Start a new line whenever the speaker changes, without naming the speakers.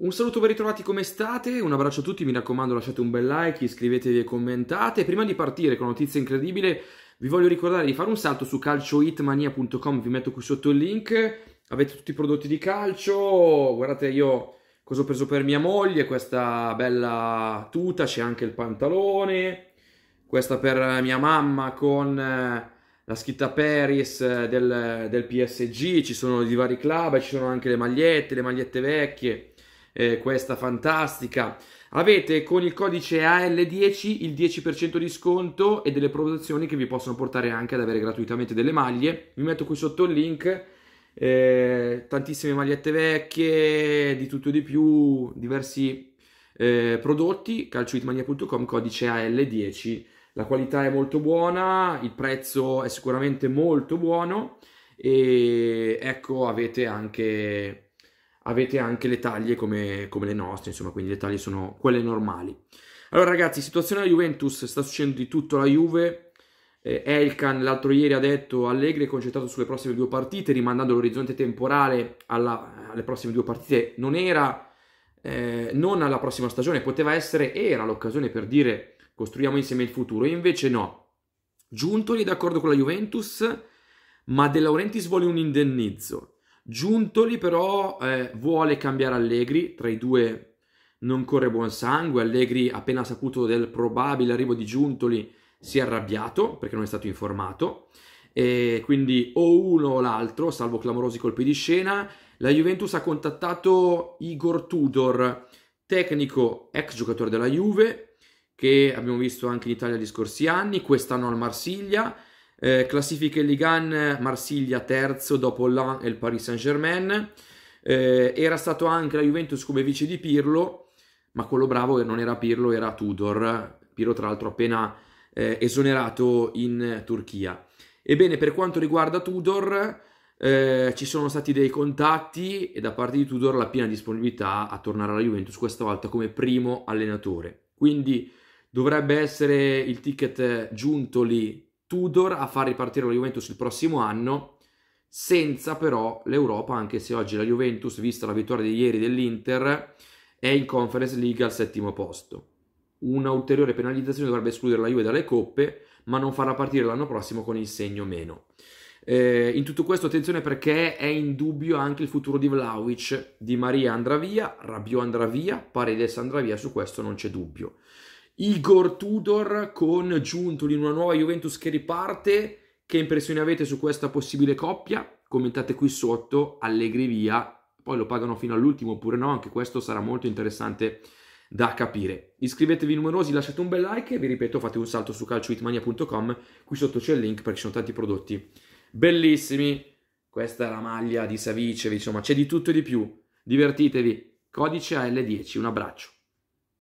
Un saluto ben ritrovati come state, un abbraccio a tutti, mi raccomando lasciate un bel like, iscrivetevi e commentate. Prima di partire con notizia incredibile vi voglio ricordare di fare un salto su calciohitmania.com, vi metto qui sotto il link, avete tutti i prodotti di calcio, guardate io cosa ho preso per mia moglie, questa bella tuta, c'è anche il pantalone, questa per mia mamma con eh, la scritta Paris eh, del, del PSG, ci sono di vari club, ci sono anche le magliette, le magliette vecchie eh, questa fantastica. Avete con il codice AL10 il 10% di sconto e delle promozioni che vi possono portare anche ad avere gratuitamente delle maglie. Vi metto qui sotto il link. Eh, tantissime magliette vecchie, di tutto e di più, diversi eh, prodotti, calcioitmania.com, codice AL10. La qualità è molto buona, il prezzo è sicuramente molto buono e ecco avete anche avete anche le taglie come, come le nostre, insomma, quindi le taglie sono quelle normali. Allora ragazzi, situazione alla Juventus, sta succedendo di tutto la Juve, eh, Elkan l'altro ieri ha detto Allegri è concentrato sulle prossime due partite, rimandando l'orizzonte temporale alla, alle prossime due partite, non era, eh, non alla prossima stagione, poteva essere, era l'occasione per dire costruiamo insieme il futuro, e invece no. Giuntoli è d'accordo con la Juventus, ma De Laurentiis vuole un indennizzo. Giuntoli però eh, vuole cambiare Allegri, tra i due non corre buon sangue, Allegri appena saputo del probabile arrivo di Giuntoli si è arrabbiato perché non è stato informato, e quindi o uno o l'altro, salvo clamorosi colpi di scena, la Juventus ha contattato Igor Tudor, tecnico ex giocatore della Juve, che abbiamo visto anche in Italia gli scorsi anni, quest'anno al Marsiglia, eh, classifica Ligan, Marsiglia terzo dopo Lan e il Paris Saint-Germain. Eh, era stato anche la Juventus come vice di Pirlo, ma quello bravo che non era Pirlo, era Tudor. Pirlo tra l'altro appena eh, esonerato in Turchia. Ebbene, per quanto riguarda Tudor, eh, ci sono stati dei contatti e da parte di Tudor la piena disponibilità a tornare alla Juventus, questa volta come primo allenatore. Quindi dovrebbe essere il ticket giunto lì Tudor a far ripartire la Juventus il prossimo anno, senza però l'Europa, anche se oggi la Juventus, vista la vittoria di ieri dell'Inter, è in Conference League al settimo posto. Una ulteriore penalizzazione dovrebbe escludere la Juve dalle coppe, ma non farà partire l'anno prossimo con il segno meno. Eh, in tutto questo attenzione perché è in dubbio anche il futuro di Vlaovic, Di Maria andrà via, Rabiot andrà via, Paredes andrà via, su questo non c'è dubbio. Igor Tudor con Giuntoli, una nuova Juventus che riparte. Che impressioni avete su questa possibile coppia? Commentate qui sotto, Allegri via, poi lo pagano fino all'ultimo oppure no, anche questo sarà molto interessante da capire. Iscrivetevi numerosi, lasciate un bel like e vi ripeto fate un salto su calcioitmania.com, qui sotto c'è il link perché ci sono tanti prodotti bellissimi. Questa è la maglia di Savicevi, insomma c'è di tutto e di più. Divertitevi, codice AL10, un abbraccio.